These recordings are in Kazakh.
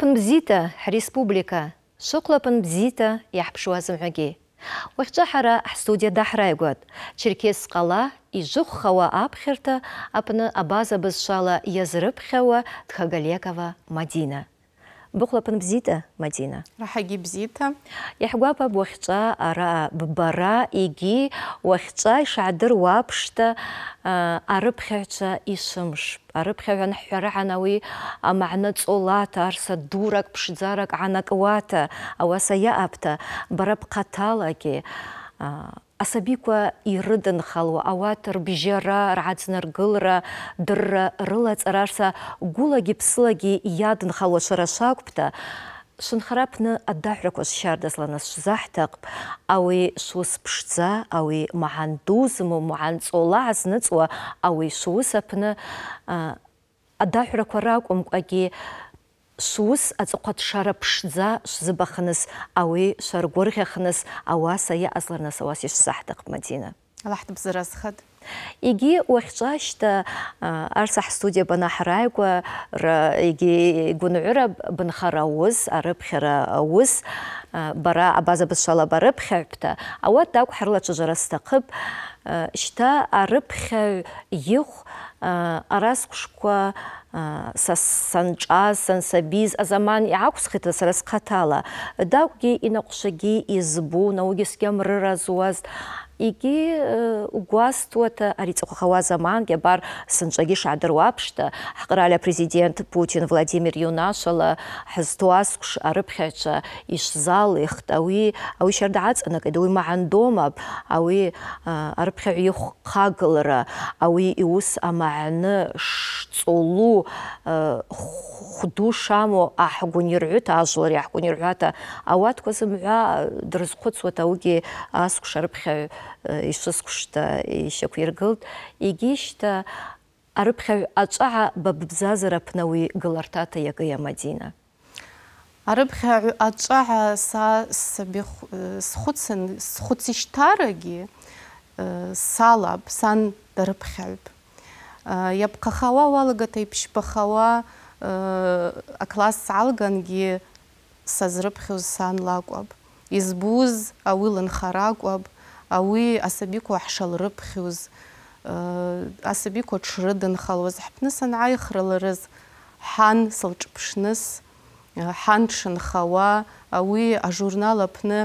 Шоқлапын бзита республика. Шоқлапын бзита яхпшуазымғаги. Уақча хара студия дахрайгуад. Черкес қала и жуқ хауа апхерта апны абаза біз шала язырып хауа Тхагалекова Мадина. بخلپن بزیده راح رحگی بزیده یحوا باب وقتا ارا ببرا ایگی وقتا شعدر وابشتا ارب خیتا ایسمش ارب خیتا نحیرا عنوی معنى تصولاتا ارسا دورک پشدزارک عناکواتا اواسا یا ابتا برا بقتالاگی асабиква ауатыр ауат рбжьара гылра дырра рылацӏараша гулагьи псылагьи йадынхалуа халу шарашакпта швынхара апны аддахӏвраква швщардазлана швзахӏтакъпӏ ауи шус пшца ауи магӏан ду зму магӏан цӏола ауи швуыс апны адахӏвраква ракӏвымкӏвагьи шуыс аҵыхәа дшараԥшӡа шәзыбахыныс ауи шәаргәырӷьахыныс ауаса иаъазлар нас ауаса ишәзаҳдыҟ мадина аллаҳ дыбзыра зхыд егьи уахьҿашьта арса ра иги егьи гәынҩыра бынхара аус арыԥхьара аус бара абаза бызшала барыԥхьаҩпта ауат так ҳрылацәажәара сҭахып шта э, арыпхьагӏв э, арас арасквшква э, саншӏаз сансабиз азаман йгӏаквсхитӏ сара Дауге дакӏвгьи избу йызбун ауыгьи разуаз егьи э, угәасҭуата э, ари ҵыхәахауаз аманг абар президент путин владимир иунашала ҳазҭоу аскәш арыԥхьаҩцәа ишзалихт ауи ауи шьарда э, аҵанакит ауи маҳандомап ауи арыԥхьаҩ иус Э, кушта ишысхәшта ишьақәиргылт егьишьта арыԥхьаҩ аҵәаа бабзазара пнауи гылартата гыларҭата ямадина. амадина арыԥхьаҩ аҵәаа са э, схәыцын схәыцишьҭарагьы э, салап сан дарыԥхьаҩп иаԥхахауа уалагата иԥшьбахауа акласс салганги сазрыԥхьоз сан лакәаб избуз ауи лынхара ауи асабиква хӏшалрыпхьуз э, асабиква тшрыдынхалуаз хӏпныс ангӏайхраларыз хӏан сылшӏпшныс э, хӏан дшынхауа ауи ажурнал апны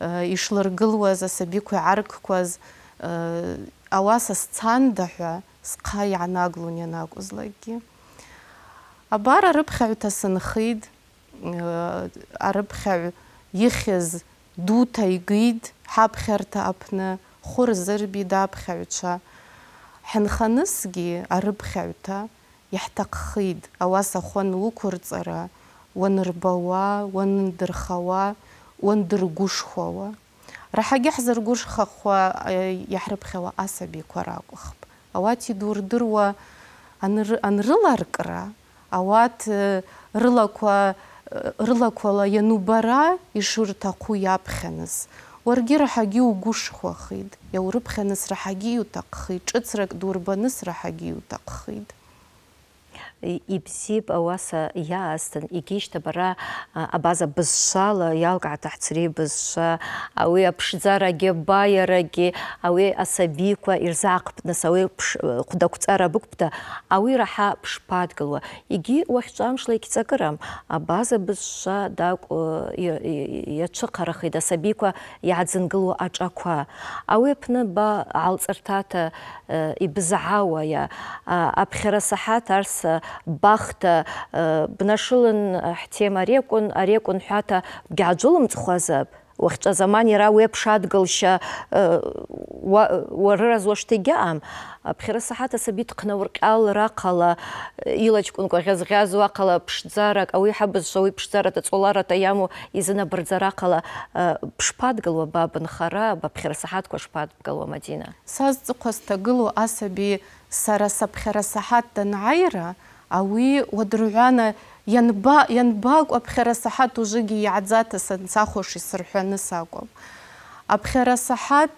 э, йшлыргылуаз асабиква йгӏаргкваз ауаса сцанда хӏва схъа йгӏанаглун йанакӏвызлагьи абар арыпхьагӏвта сынхитӏ арыпхьагӏв йыхьыз дута йгитӏ ҳаԥхьарҭа апны хәы рзырбеит аԥхьаҩцәа ҳанханысгьы арыԥхьаҩҭа иаҳҭаххит ауаса хәы анлықәырҵара уанырбауа уандырхауа уандыргәышхуауа раҳагьы ҳзыргәышхахуа иаҳрыԥхьауа асабиқәа ракәхп ауат идурдыруа анрыларкра ауат э, рылақәа э, янубара ианубара ишырҭаху иаԥхьаныз уаргьы раҳагьы угәы шхәахеит, иаурыԥхьаны сраҳагьы иуҭаххеит, ҿыцрак дурбаны сраҳагьы иуҭаххеит. ибзиб ауаса яастын игишта бара абаза бызшала ялга атахцри бызша ауи апшӡараги баираги ауи асабиква ирзаахъпныс ауи э, хъвдаквцӏара быкӏвпӏта ауи раҳа пшпадгылуа иги уахьчӏвамшла йгьцӏакӏырам абаза бызша дакӏв йачвыхъарахитӏ э, асабиква йгӏадзынгылуа ашӏаква ауи апны ба гӏалцӏыртата йбызгӏауая э, апхьара сахӏат арса бахта э, бнашылын э, тема рекун арекун хата бгьаджулым цхуазаб уахча заман ира уепшадгылща э, уарыраз уаштыгьаам бхира саҳата сабит хънауркъьал рахъала илачкӏвынкӏва гъьазгъьазу ахъала пшдзаракӏ ауи хӏабызшва ауи пшдзарата цӏоларата йаму йзынабырдзарахъала пшпадгылуа ба бынхара ба бхира саҳатква шпадбгалуа мадина саз цӏыхъва асаби сара сахат саҳат дангӏайра ауи уадыргӏвана йанба йанбакӏву апхьарасахӏат ужвыгьи йгӏадзата сансахуш йсырхӏваны сакӏвам апхьарасахӏат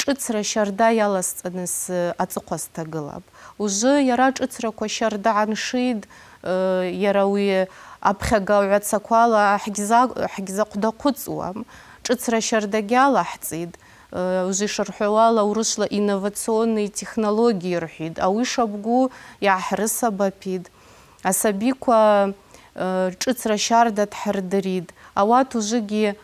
шӏыцра щарда йаласцӏаныс ацӏыхъва стагылапӏ ужвы йара шӏыцраква щарда гӏаншитӏ йара ауи апхьагагӏвацаквала хӏгьзахъвдахъвыцӏуам шӏыцра щардагьи алахӏцӏитӏ Э, уже шархуала урышла инновационные технологии рухид, а уишабгу я хрыса бапид. Асабиква э, чыцра шардат хардырид. Ауат ужиги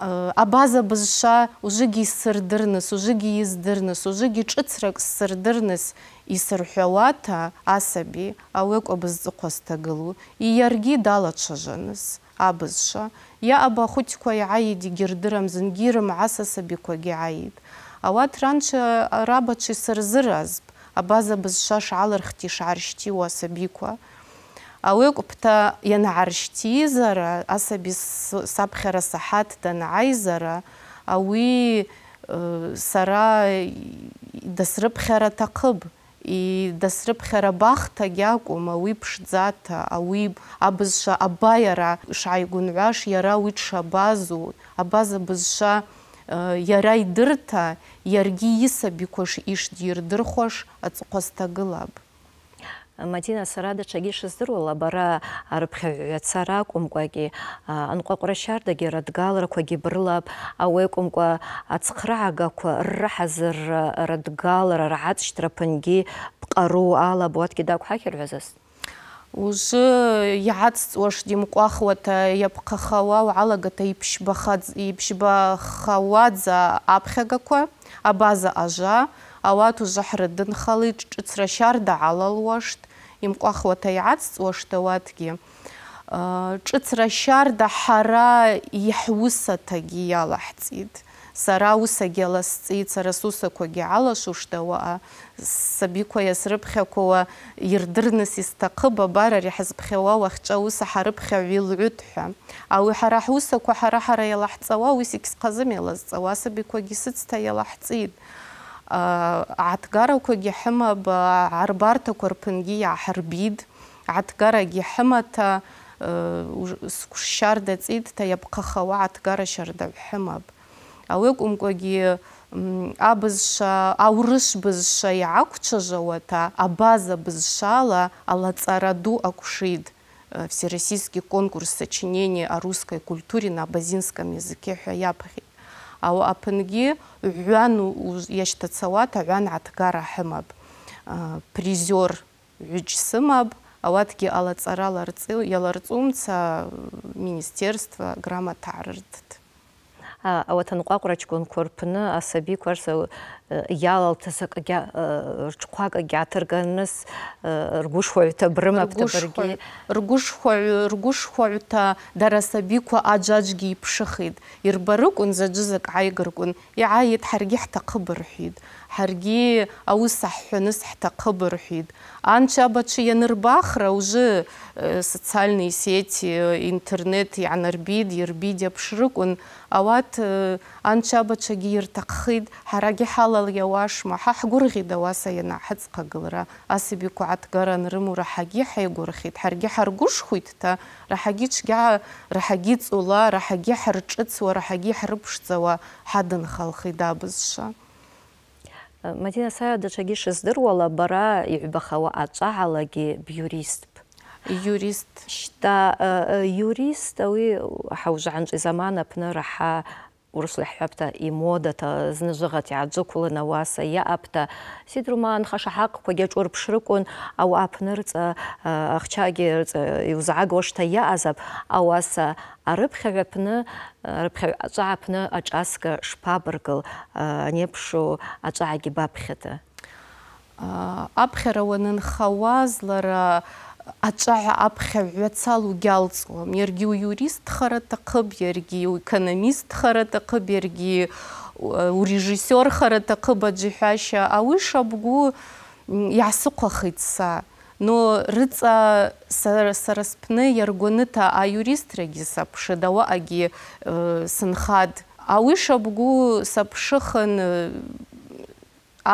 э, абаза бызша ужиги сырдырныс, ужиги издырныс, ужиги чыцрак сырдырныс исырхуата асаби И ярги дала иярги далачважваныс абызша. я хоть кое аиди гирдырам зингирам асаса бикоги аид. Ауат ранча рабачи сырзыразб, абаза бызшаш алырхти шаршти у асабиква. Ауекупта янаршти зара, асаби сабхера сахат данай зара, ауи сара дасрыбхера такыб. дасрыԥхьарабахҭа иакәым ауи ԥшӡаҭа ауи абызшва аба иара шааигәынҩаш иара уи дшабазу абаз абызшва иара э, идырта иаргьы исабиқәаш ишдирдырхуаш аҵыхәа сҭагылап мадина сара даҽагьы ишыздыруала бара арыԥхьаҩцара акәымкәагьы анҟәаҟәрашьардагьы радгалрақәагьы брылап ауаҩкәымкәа ацхраагақәа рраҳазырра радгалра рааҵшьҭраԥынгьы бҟару алаб уатгьы дақәҳахьырҳәазаз уже иаацҵуаш димҟәахуата иапҟахауа уалагата иԥшьбахауаӡа аԥхьагақәа абаза ажа ауат ужаҳрыдынхалеит ҿыцра шьарда алалуашт имкъвахуата йгӏацӏцӏуаштауатгьи шӏыцра щарда хӏара йхӏуысатагьи йалахӏцӏитӏ сара усагьи аласцӏитӏ сара сусаквагьи гӏалашвушта ауаъа ссабиква йасрыпхьаквауа йырдырныс йстахъыпӏ абар ари хӏызпхьауа уахьчӏва уыса хӏарыпхьагӏв йылгӏвытӏ хӏва ауи хӏара хӏуысаква хӏара-хӏара йалахӏцӏауа ауи сикӏсхъазым йалазцӏауа асабиквагьи сыцта йалахӏцӏитӏ عتقاركوجي حما بعربارتا كوربنجي عحربيد عتقارجي حمتا شاردة تزيد تيبقى خوا عتقارا شاردة حمب أويك أمكوجي абызша аурыш бызша иаақәцәажәауата абаза бызшала алаҵара ду акәшид всероссийский конкурс сочинения о русской культуре на абазинском языке ҳәа Ау апынгьы гӏван йащтацауата гӏван гӏатгара хӏымапӏ. Призер гӏвыджь сымапӏ. Ауатгьи алацӏара йаларцӏумца министерство грамота гӏарыртӏтӏ ауатанкъвакъвра чкӏвынква рпны асабиква йалалтыз э, рчхъвакӏ э, гьатырганныс э, ргвышхвагӏвта брымапӏта баргьи ргвышхвагӏв ргвышхвагӏвта дара асабиква аджваджвгьи йпшыхитӏ йырбарыкӏвын заджвы закӏ гӏайгыркӏвын йгӏайитӏ хӏаргьи хӏтахъыпӏ рхӏвитӏ ҳаргьы аус ҳҳәаныс ҳид. анча я ианырбахра уже э, социальные сети интернет иаанарбит ирбит иаԥшрыкәын ауат э, анча абацәагьы ирҭаххит ҳарагьы ҳалалиауашма ҳа ҳгәырӷьеит ауаса ианаҳыӡхагылара асабиқәа аҭгара анрымоу раҳагьы ҳаигәырӷьеит ҳаргьы ҳаргәышхәит-та раҳагьы цәгьа раҳагьы ҵула раҳагьы ҳарҿыцуа раҳагьы ҳрыԥшӡауа ҳадынхалхит абызшәа Э, мадина сая даҽагьы шыздыруала бара иҩбахауа аҵәаҳалагьы биуристп юрист шьҭа э, э, юрист ауи ҳаужвгӏанчӏви заман апны раҳа уршла хӏхӏвапӏта ймодата зны жвыгъата йгӏаджвыквылын ауаса апта сидруман хашахӏакъквагьи ашӏуырпшрыквын ауаъа апны рыцӏа э, ахчагьи рыцӏа йузгӏагуашта йаъазапӏ ауаса арыпхьагӏв апны э, арыпхьагӏв ачӏвагӏа апны ашӏаска шпабыргыл э, анепшу ачӏвагӏагьи бапхьата апхьара уанынхауаз лара аҿаҳәа аԥхьаҩҩы цалугьы алҵуам иаргьы Юрист хара ҭахъыб иаргьы уекономист хара иаргьы э, урежиссер хара ҭахъыб ауи шабгу иаасыхъвахит са но рыца сара, сара спны иаргоныта аюристрагьы саԥшыд аги э, сынхад ауи шабгу саԥшыхын э,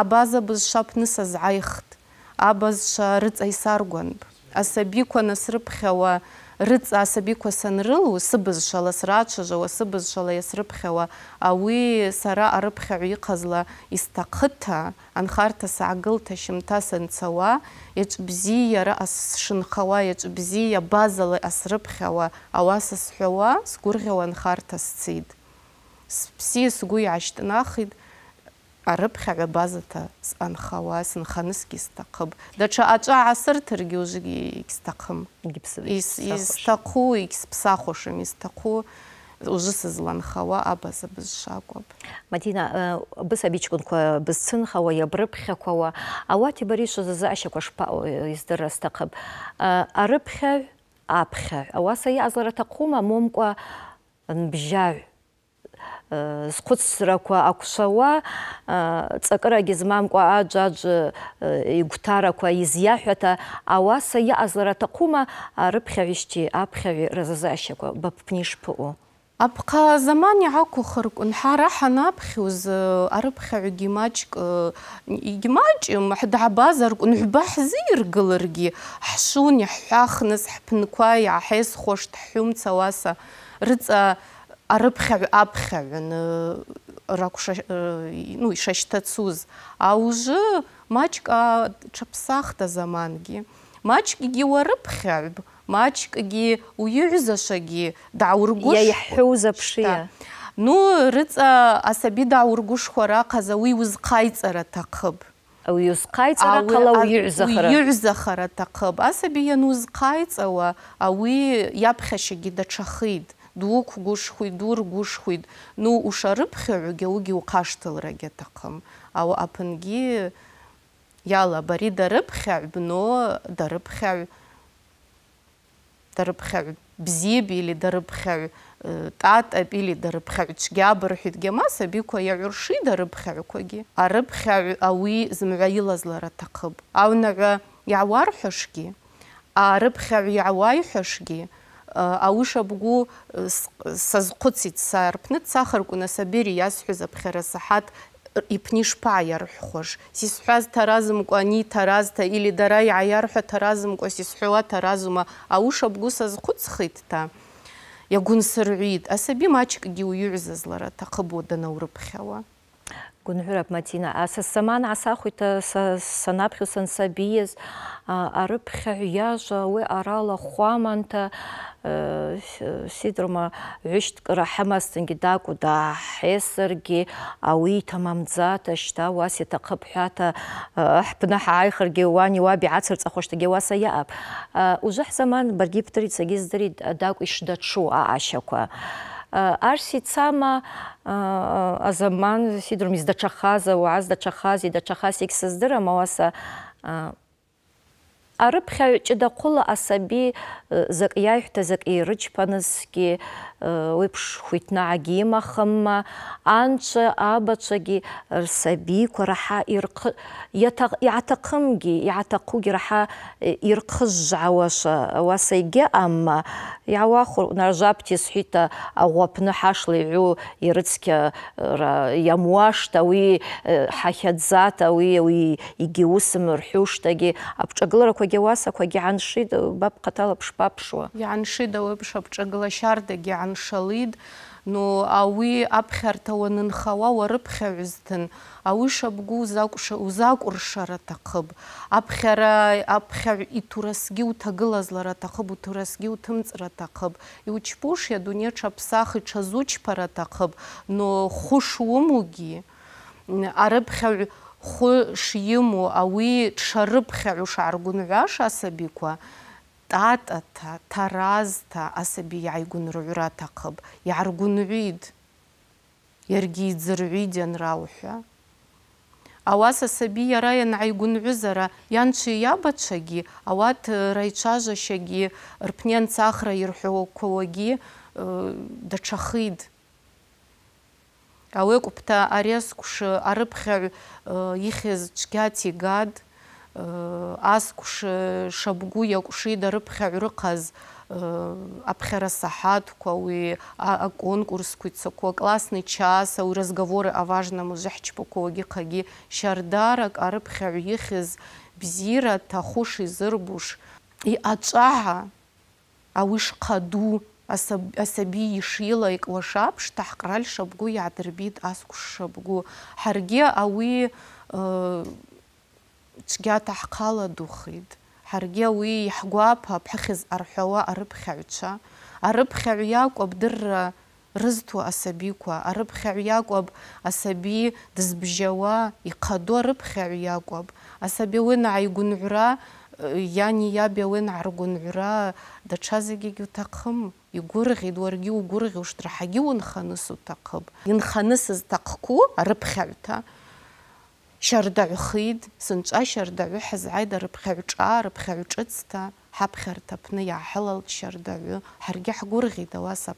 абазабыз шапны апны сазгӏайхт абазшва рыцӏа асабиқәа насрыԥхьауа рыц асабиқәа санрылу сыбызшала шала сыбызшала иасрыԥхьауа ауи сара арыԥхьаҩ иҟазла истахъыта анхарта саагылта шьымҭа санцауа иаҿбзиара сшынхауа бзи базала асрыԥхьауа ауаса сҳәауа сгәырӷьауа анхарҭа сцеит сԥсиа сгәы иаашьҭнахит арыԥхьара базаҭа анхауа сынханысгьы исҭахым даҽа аҵәа аасырҭаргьы ужгьы исҭахым исҭаху егьсԥсахәашам исҭаху ужы сызланхауа абаза э, быз шакәаб мадина быс абиҷкәынқәа бызцынхауа иабрыԥхьақәауа ауаҭ ибаришоз азы ашьақәа шԥаҟо издырра сҭахым э, арыԥхьаҩ аԥхьаҩ ауаса иҟазлар аҭахума момкәа нбжьаҩ схәыцрақәа акәшауа ҵакырагьы змамкәа аӡә аӡә игәҭарақәа изиаҳәата ауаса иҟазлара аҭахума арыԥхьаҩишьҭи аԥхьаҩи разазашьақәа баппны ишԥыҟоу Апқа замани акухыркәын, ҳара ҳанаԥхьоз арыԥхьаҩгьы маҷк игьмаҷым, ҳдабазаркәын, ҳәба ҳзииргыларгьы, ҳшуни ҳҳәахныс, ҳԥынқәа иааҳаисхуашт, ҳҳәымца ауаса рыҵа арыпхав апхав э, э, ну ракуша ну шештацуз а уже мачка чапсахта заманги мачки гиуарыпхав мачки ги уйюзашаги даургуш я яхузапшия ну рыца асаби даургуш хора каза уйуз кайцара такып уйуз кайцара кала уйюзахара уйюзахара такып асаби януз кайцава а уй япхашиги дачахид дук гәышхәит ду ргәышхәит ну ушарыԥхьаҩгьы аугьы ухашҭылрагьы аҭахым аԥынгьы иалаб ари дарыԥхьаҩ бно дарыԥхьаҩ дарыԥхьаҩ бзиаб или дарыԥхьаҩ э, татап или дарыԥхьаҩ цәгьаб рҳәитгьы амас абиқәа иаҩыршит арыԥхьаҩқәагьы арыԥхьаҩ ауи зымҩа илазлара аҭахып аунаҩа иауарҳәашгьы арыԥхьаҩ иауаиҳәашгьы აუშაბგუ საზყუცით საერფნეთ сахарკუნა საბირი ясхვე ზაფხერა საჰად იფნიშფაიარ ხოშ სისხვაზ თარაზმკვა ნი თარაზთა ილი დარაი აიარფა თარაზმკვა სისხვა თარაზმა აუშაბგუ საზყუცხით და ягун сырвит асаби мачкги уйузазлара тақбо данаурпхява Гүнхүр Абмадина. А сасаман асахуйта санапхю сансабиез, арыпхя уяжа, уэ арала хуаманта, э, сидрома гӏвыщткӏра хӏымазтынгьи дакӏву дахӏэсыргьи ауи тамамдзата щта уас йтахъыпӏ хӏвата э, хӏпны хӏгӏайхыргьи уани уаби гӏацырцӏахуаштыгьи ауаса йаъапӏ. Ужвы хӏзаман баргьи птырицагьи здыритӏ дакӏв йшдатшу аъащаква. Э, аршицама э, э, азаман сидурмиз дачахаза уаз дачахази дачахасик сыздыра мауаса арыԥхьаҩ ҷыдахәыла асаби э, яйхта ирыч зак иаҳәҭа зак еирыџьԥанызгьы э, уеиԥш хәиҭнаагьы имахымма анцәа абацәагьы рсабиқәа раҳа иаҭахымгьы иаҭахугьы раҳа ирхызжаауаша э, ауаса игьыҟамма иауахәыр наржаԥҭи сҳәита хашлы ҳашлаиҳәу ирыцке ямуашта, уи хахядзата, уи уи игьиусым апчагылар аԥҿагыларақәа аԥшәмақәагьы ауасақәагьы ҳаншит баб хаҭала бшбаԥшуа ианшит ауаҩ бшапҿагылашьардагьы но ауи аԥхьарҭа уанынхауа уарыԥхьаҩызҭын ауи шабгу узакәыршара аҭахып аԥхьара аԥхьаҩ иҭурасгьы уҭагылазлара аҭахып уҭурасгьы уҭымҵра аҭахып иучпуш иадунеи ҽаԥсах иҽазучԥара аҭахып но хәыш умугьы арыԥхьаҩ хәы шимоу ауи дшарыԥхьаҩу шааргәынҩаша асабиқәа татаҭа таразҭа асаби иааигәынрыҩра аҭахып иааргәынҩит иаргьы иӡырҩит ианрауҳәа ауаса асаби иара ианааигәынҩызара ианцәеи иабацәагьы ауат раицәажәашьагьы рпны анцахра ирҳәақәауагьы чахид. Э, ауекәԥҭа ариаскәш арыԥхьаҩ э, ихьыз цәгьац игад э, аскәш шабгәы иакәшида рыԥхьаҩ рыҟаз э, сахат саҳаҭқәа конкурс аконкурсқәа куа классный час ауи разговоры о важном ужвы хӏчпаквагьи хъагьи щардарак арыԥхьаҩ ехез бзира зырбуш. И иъачӏвагӏа ауи қаду, асаби ишила икӏуашапш тхӏкъра шабгу йгӏадырбитӏ асквш шабгу хӏаргьи ауи э, чвгьата хӏхъаладухитӏ хӏаргьи ауи йхӏгвапапӏ хӏыхьыз архӏвауа арыпхьагӏвчва арыпхьагӏв йакӏвапӏ дырра э, рызтуа асабиква арыпхьагӏв йакӏвапӏ асаби дызбжьауа йхъаду арыпхьагӏв йакӏвапӏ асаби ауи нагӏайгвынгӏвра иани иаби ауеинааргон ҩра даҽазегьагьы уҭахым игәырӷьеит уаргьы угәырӷьушт раҳагьы унханыс уҭахып инханыс зҭахку арыԥхьаҩҭа шьардаҩхид сынҵәа шьардаҩы ҳазааит арыԥхьаҩҿа арыԥхьаҩ ҿыцҭа ҳаԥхьарҭаԥны иааҳылалт шьардаҩы ҳаргьы ҳгәырӷьеит ауаса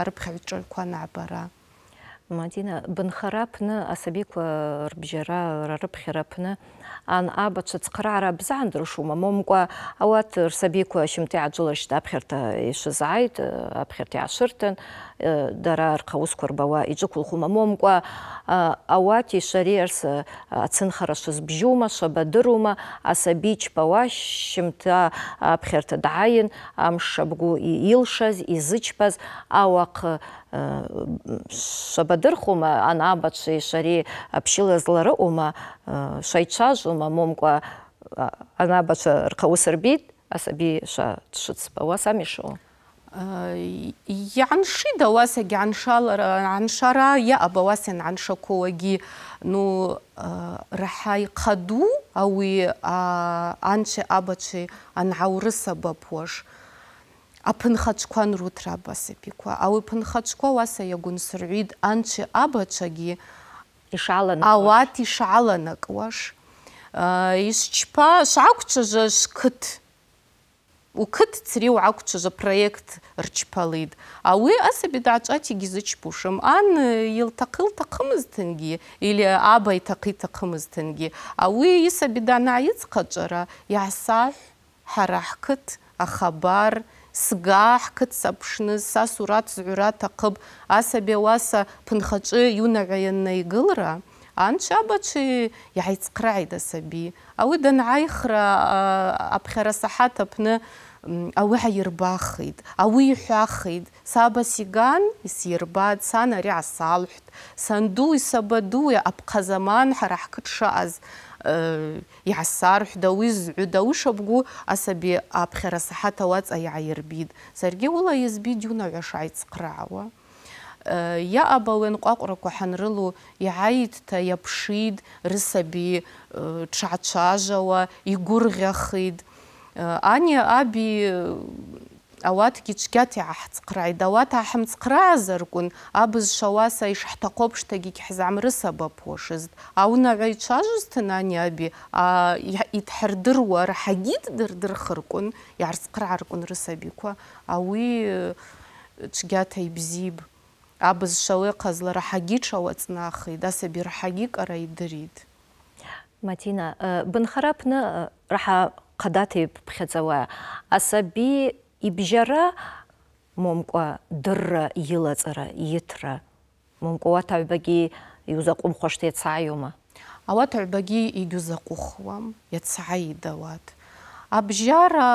арыԥхьаҩҿақәа наабара мадина бынхарапны асабик рбжара рарыпхирапны ан абачы цхрара бзандыршума момква ауат рсабикла шимти аджылышт апхерта ишызайд э, апхерти ашыртын э, дара арқауыз көрбауа иджы кулхума момква э, ауат ишариерс ацынхара шызбжума шабадырума асабич пауа шимта апхерта дайын амшабгу илшаз изычпаз ауақ шабадыр хума анабатши шари общилазлары ума э, шайчаж ума момква анабатша рқаусырбит асаби ша тшыцпа уасами шоу э, яншида уасаги аншалара аншара я уасен аншакуаги ну э, раха қаду ауи анче абачи ангӏаурысабапуаш аԥынхаҿқәан руҭра абасаԥиқәа ауи ԥынхаҿқәа уаса иагәынсырҩит анчи абацәагьы ауат ишааланакуаш ишчпа шгӏаквчважва шкыт укыт цри проект рчпалитӏ ауи асаби дгӏачӏвата йгьизычпушым ан йылтахъы йлтахъымызтынгьи или аба йтахъы йтахъымызтынгьи ауи йысаби дангӏайыдзхъачӏвара йгӏасахӏв ҳара хӏкыт ахабар сга ҳқыҭа ԥшныз са сураҭ зҩра ҭахъып асаби ауаса ԥынхаҿы иунаҳәа ианнаигылра анцәа абаҽы иааицхърааит асаби ауи данааихра аԥхьара саҳаҭ апны ауи ҳаирбахит ауи иҳәахит саба сиган исирбат сан ари ҳасалҳәт сандуи сабадуи апҟазаман ҳара ҳқыҭ шаъаз иаҳсарҳәда уи зҳәыда ушабгу асаби аԥхьара саҳаҭ ауаҵа иааирбит саргьы ула избит иунаҩа шааицхраауа иаъаб ауенҟәаҟәрақәа ҳанрылу иааиҭта иаԥшит рысаби дшаацәажәауа игәырӷьахит ани аби ავათ გიჩგათი აჰცყრაი და ვათ აჰმცყრა აზრგუნ აბზ შავასა იშთაყობშთაგი ქიზამრისაბა პოშიზ აუნაღა იჩაჟისთან ანიაბი ა ითჰერდრუარ ჰაგიდ დერდრხრკუნ ярцқраркун рысабиква ауи чгятай бзиб абыз шауе қазлары хаги чауацнахы да сабир хаги карайдрит матина бынхарапны раха қадатып пхезава асаби ибжьара момкӏва дырра йылацӏара йытра момкӏва ауат агӏвбагьи йузакъвымхуашта йацгӏайума ауат агӏвбагьи йгьузакъвыхуам йацгӏайитӏ ауат абжьара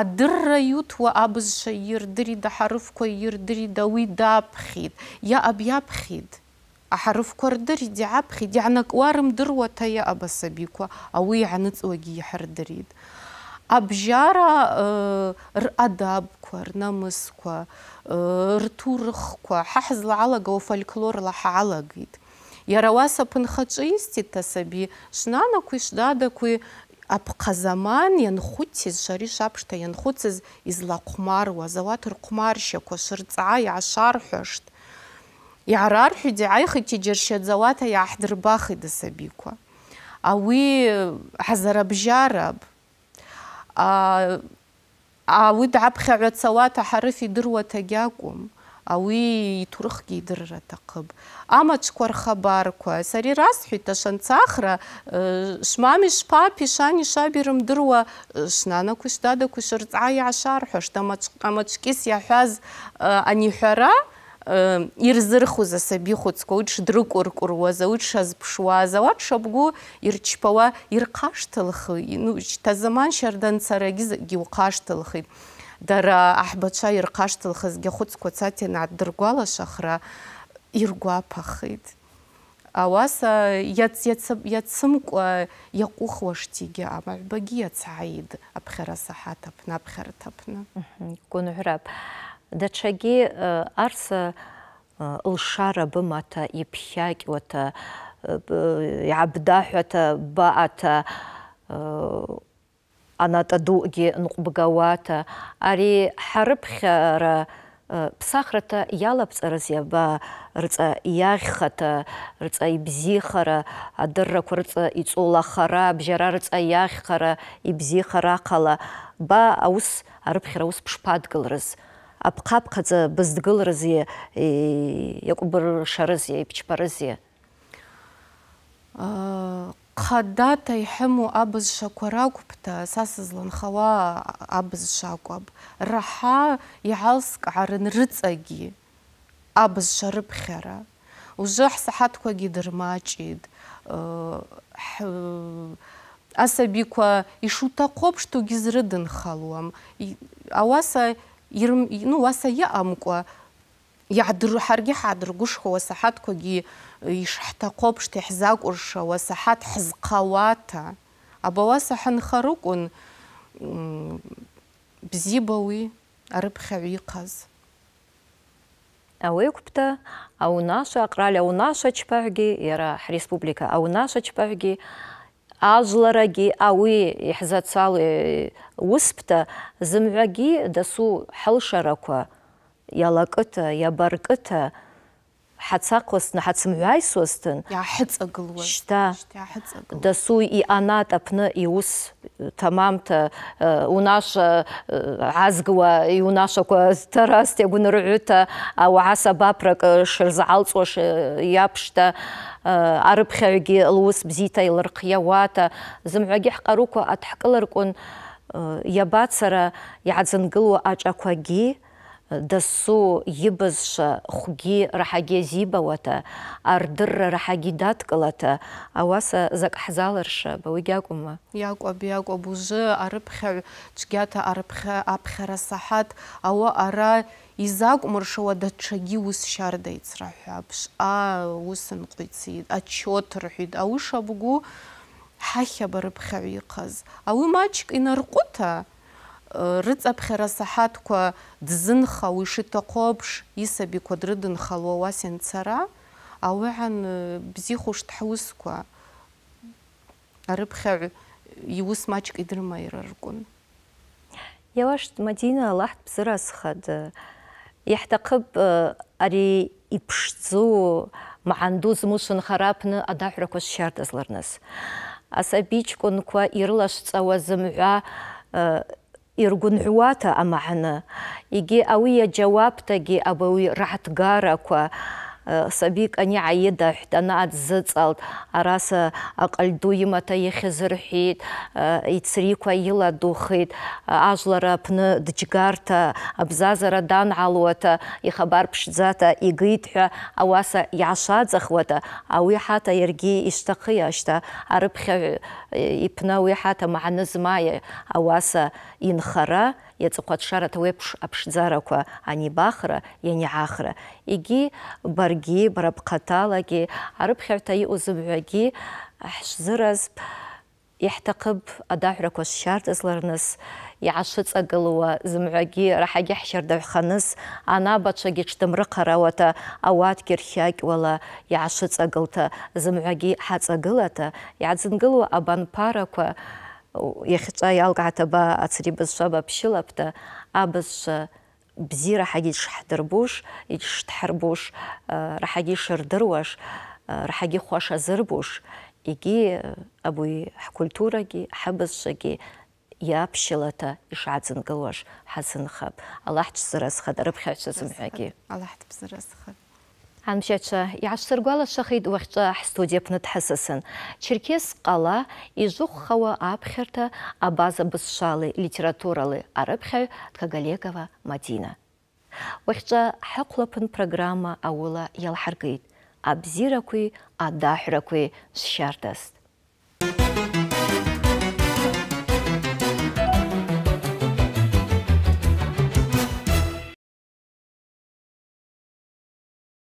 адырра йутуа абызшва ййырдыритӏ ахӏарыфква ййырдыритӏ ауи дапхьитӏ йаъаб йапхьитӏ ахӏарыфква рдыритӏ йгӏапхьитӏ йгӏанакӏуа рымдыруата йаъаб асабиква ауи йгӏаныцӏуагьи йхӏырдыритӏ абжьара ръадабқәа, рнамысқәа, рҭурхқәа ҳаҳзла алагауа фольклорла ҳалагеит. Иара уа саԥынхаҿы истит асаби шнанақәеи шдадақәеи апҟазаман ианхәыцыз, шари шаԥшҭа ианхәыцыз излахәмаруаз, ауат рхәмаршьақәа шырҵаа иаашарҳәашт. Иаарарҳәит, иааихит, иџьаршьаӡауата иааҳдырбахит асабиқәа. Ауи ҳзарабжьараб. اوی آه، آه، دعبخعت سوات حرفی درو تجاكم اوي آه، ترخكي در تقب اما تشكور خباركو سري راس حتى شن صخره شمامي شبابي شاني شابيرم دروا شنانا كوش دادا كوش رزعاي عشار حش اما تشكيس يا حاز اني حرا Э, ирзырхуз асаби хәыцқәа уи дшдрыкәыркәыруаз ауи дшазԥшуаз ауат шабгәы ирчпауа ну тазаман шьарда нцарагьы закгьы ухашҭылхит дара аҳбацәа ирхашҭылхызгьы ахәыцқәа цаҭианы аатдыргәалашахра иргәаԥахит ауаса иацымкәа иаҟәыхуашҭигьы амаҳәбагьы иацааид аԥхьара саҳаҭ апны тапна. апны гәынҳәрап даҽагьы э, арса э, лшара бымата иԥхьакьуата иаабдаҳәата э, баата аната дугьы нҟәбгауата ари ҳарыԥхьара ԥсахрата иалаԥҵарыз иаба рҵа иаӷьхата рҵа ибзиахара адыррақәа рҵа иҵулахара бжьара рҵа иаӷьхара ибзихара ахъала ба аус арыԥхьара аус бшԥадгылрыз апҟапҟаӡа быздгыларызи иакәбыршарызи э, иԥчпарызи э, хадата иҳыму абызшақәа ракәпта абз сызланхауа раха акәаб раҳа иалскаарын рыҵагьы абызша рыԥхьара уже ҳсаҳаҭқәагьы дырмаҷит э, асабиқәа ишуҭаху гизрыдын халуам, ауаса ну васа я я харги ишхта уаса иаъамкӏва йгӏадырхӏаргьи хӏгӏадыргушхуа уасахӏатквагьи йшхӏтахъу апшта йхӏзакӏвырша уасахӏат хӏзхъауата абауаса хӏынхарыкӏвын бзиба ауи арыпхьагӏв йыхъаз ауекӏвпӏта аунашва акъраль аунашва чпагӏвгьи йара хӏреспублика аунашва чпагӏвгьи ажларагьы ауи иаҳзацало э, уыспта зымгӏвагьи дасу хӏылшараква йалакӏыта йабаркӏыта хӏацахъвостын хӏацымгӏвайсуазтын шта щта дасу йъанат апны иус тамамта э, унаша э, азгуа и унашаква тараст иагәнырҳәыта ауаа бапрак э, шырзаалҵуаш япшта арыԥхьаҩгьы лус бзита илырхиауата зымҳәагьы ҳҟарукәа аҭҳкыларкәын ябатсара иаҳзынгыло аҿақәагьы дасу йыбызша хуги рахӏагьи азибауата ардырра рахӏагьи дадкӏылата ауаса закӏ хӏзалыршапӏ ауи гьакӏвма йакӏвапӏ йакӏвапӏ ужвы арыпхьагӏв чвгьата апхьара сахӏат ауа ара йзакӏвмыршауа датшагьи уыс щарда а усын уыс нкъвицитӏ отчет рхӏвитӏ ауи шабгу хӏахаб арыпхьагӏв йыхъаз мачик мачӏкӏ йнаркъвыта рыцӏапхьара саҳаҭқәа дзынха уишиҭаху аԥш исабиқәа дрыдынхалуа ауас анцара ауаҳан э, бзихушт ҳусқәа арыԥхьаҩ иус идрыма ираргун. Яваш мадина аллаҳ бзырасхад иаҳҭахып э, ари иԥшӡоу маҳанду змус нхарапны адаҳәрақәа шшьардаз ларныс асабиҷкәынқәа ирылашҵауаз мҳәа иргәынҳәуата амаҳны егьи ауи йаджьауаптагьи абауи ргӏатгараква сабик ани аидаҳәт анаатзыҵалт араса аҟаль имата иахьазырҳәит э, ицрикәа ила духит ажлара апны дџьгарта абзазара даналуата ихабар ԥшӡата игит ҳәа ауаса а ауи ҳата ерги ишҭахи ашьҭа арыԥхьаҩ ипна уи ҳата мааны змая ауаса инхара иаҵыхәаҭшаратә уеиԥш аԥшӡарақәа анибахра ианиаахра егьи баргьи бара бхаҭалагьи арыԥхьаҩҭа иҟоу зымҩагьы ҳшзыраз иаҳҭахып адаҳәрақәа сшьарҵазларныс иаашыҵагылуа зымҩагьы раҳагьы ҳшьардаҩханыс анабацәагьы ҽдымрыхарауата ауатгьы рхьакьуала иаашыҵагылта зымҩагьы ҳаҵагылата абан абанԥарақәа иахьаҵәа иалкааит аба ацри бызшва баԥшьылапта абызшва бзиа раҳагьы ишҳдырбуш ишҭҳарбуш э, раҳагьы ишырдыруаш э, раҳагьы хәаш азырбуш егьи э, абуи ҳкультурагьи ҳабызшвагьи иаԥшьылата ишааӡынкылуаш ҳазынхап аллаҳ ҽзыразхада рыԥхьаҩцәа аллаҳ Амшача шахид уахьҿа студия аҟны дҳасысын. Черкес ҟала ижыхәхауа аԥхьарҭа абаза бызшали литературалы арыԥхьаҩ Дкагалегова Мадина. Уахьҿа ҳахәлаԥын программа аула иалҳаргеит. Абзирақәеи адаҳәрақәеи шшьардаст.